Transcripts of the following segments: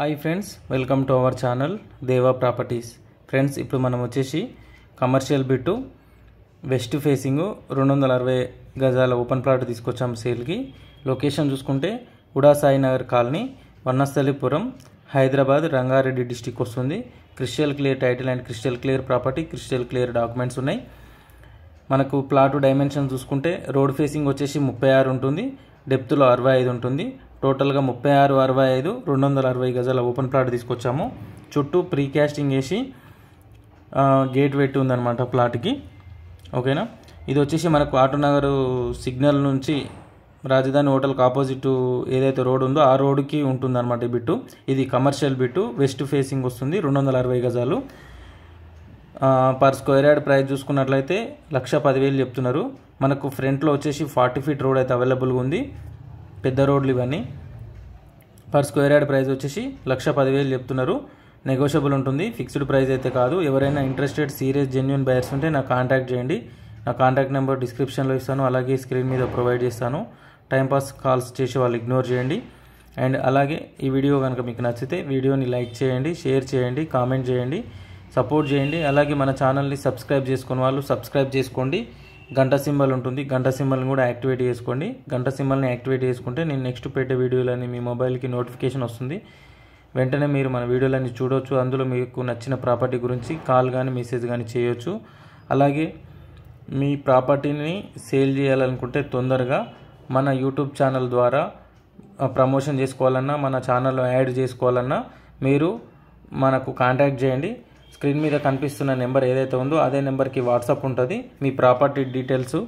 hi friends welcome to our channel Deva properties friends ఇప్పుడు మనం వచ్చేసి కమర్షియల్ బిట్టు వెస్ట్ ఫేసింగ్ రెండు వందల అరవై గజాల ఓపెన్ ప్లాట్ తీసుకొచ్చాం సేల్కి లొకేషన్ చూసుకుంటే ఉడాసాయి నగర్ కాలనీ వన్నస్థలిపురం హైదరాబాద్ రంగారెడ్డి డిస్టిక్ వస్తుంది crystal clear title and crystal clear property crystal clear documents ఉన్నాయి మనకు ప్లాట్ డైమెన్షన్ చూసుకుంటే రోడ్ ఫేసింగ్ వచ్చేసి ముప్పై ఆరు ఉంటుంది డెప్త్లో అరవై ఐదు ఉంటుంది టోటల్గా ముప్పై ఆరు అరవై ఐదు రెండు వందల అరవై గజాల ఓపెన్ ప్లాట్ తీసుకొచ్చాము చుట్టూ ప్రీ క్యాస్టింగ్ వేసి గేట్ పెట్టి ఉందన్నమాట ప్లాట్కి ఓకేనా ఇది వచ్చేసి మనకు ఆటోనగర్ సిగ్నల్ నుంచి రాజధాని హోటల్కి ఆపోజిట్ ఏదైతే రోడ్ ఉందో ఆ రోడ్డుకి ఉంటుందన్నమాట ఈ బిట్టు ఇది కమర్షియల్ బిట్టు వెస్ట్ ఫేసింగ్ వస్తుంది రెండు వందల అరవై గజాలు పర్ స్క్వేర్ యార్డ్ ప్రైస్ చూసుకున్నట్లయితే లక్ష పదివేలు చెప్తున్నారు మనకు ఫ్రంట్లో వచ్చేసి ఫార్టీ ఫీట్ రోడ్ అయితే అవైలబుల్గా ఉంది పెద్ద రోడ్లు ఇవన్నీ పర్ స్క్వేర్ యార్డ్ ప్రైస్ వచ్చేసి లక్ష పదివేలు చెప్తున్నారు నెగోషియబుల్ ఉంటుంది ఫిక్స్డ్ ప్రైస్ అయితే కాదు ఎవరైనా ఇంట్రెస్టెడ్ సీరియస్ జెన్యున్ బయర్స్ ఉంటే నాకు కాంటాక్ట్ చేయండి నా కాంటాక్ట్ నెంబర్ డిస్క్రిప్షన్లో ఇస్తాను అలాగే స్క్రీన్ మీద ప్రొవైడ్ చేస్తాను టైంపాస్ కాల్స్ చేసి వాళ్ళు ఇగ్నోర్ చేయండి అండ్ అలాగే ఈ వీడియో కనుక మీకు నచ్చితే వీడియోని లైక్ చేయండి షేర్ చేయండి కామెంట్ చేయండి సపోర్ట్ చేయండి అలాగే మన ఛానల్ని సబ్స్క్రైబ్ చేసుకున్న వాళ్ళు సబ్స్క్రైబ్ చేసుకోండి గంట సింబల్ ఉంటుంది గంట సింబల్ని కూడా యాక్టివేట్ చేసుకోండి గంట సింబల్ని యాక్టివేట్ చేసుకుంటే నేను నెక్స్ట్ పెట్టే వీడియోలని మీ మొబైల్కి నోటిఫికేషన్ వస్తుంది వెంటనే మీరు మన వీడియోలన్నీ చూడవచ్చు అందులో మీకు నచ్చిన ప్రాపర్టీ గురించి కాల్ కానీ మెసేజ్ కానీ చేయొచ్చు అలాగే మీ ప్రాపర్టీని సేల్ చేయాలనుకుంటే తొందరగా మన యూట్యూబ్ ఛానల్ ద్వారా ప్రమోషన్ చేసుకోవాలన్నా మన ఛానల్లో యాడ్ చేసుకోవాలన్నా మీరు మనకు కాంటాక్ట్ చేయండి స్క్రీన్ మీద కనిపిస్తున్న నెంబర్ ఏదైతే ఉందో అదే నెంబర్కి వాట్సాప్ ఉంటుంది మీ ప్రాపర్టీ డీటెయిల్స్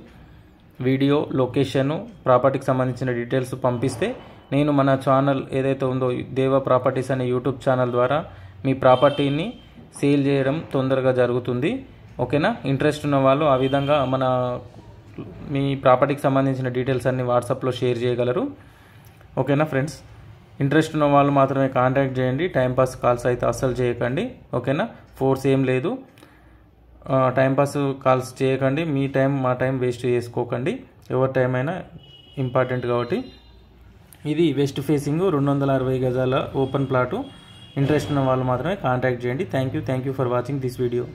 వీడియో లొకేషను ప్రాపర్టీకి సంబంధించిన డీటెయిల్స్ పంపిస్తే నేను మన ఛానల్ ఏదైతే ఉందో దేవ ప్రాపర్టీస్ అనే యూట్యూబ్ ఛానల్ ద్వారా మీ ప్రాపర్టీని సేల్ చేయడం తొందరగా జరుగుతుంది ఓకేనా ఇంట్రెస్ట్ ఉన్న వాళ్ళు ఆ విధంగా మన మీ ప్రాపర్టీకి సంబంధించిన డీటెయిల్స్ అన్ని వాట్సాప్లో షేర్ చేయగలరు ఓకేనా ఫ్రెండ్స్ ఇంట్రెస్ట్ ఉన్న వాళ్ళు మాత్రమే కాంటాక్ట్ చేయండి టైంపాస్ కాల్స్ అయితే అస్సలు చేయకండి ఓకేనా ఫోర్స్ ఏం లేదు టైంపాస్ కాల్స్ చేయకండి మీ టైం మా టైం వేస్ట్ చేసుకోకండి ఎవరి టైం అయినా ఇంపార్టెంట్ కాబట్టి ఇది వెస్ట్ ఫేసింగ్ రెండు వందల అరవై గజాల ఓపెన్ ప్లాటు ఇంట్రెస్ట్ ఉన్న వాళ్ళు మాత్రమే కాంటాక్ట్ చేయండి thank you thank you for watching this video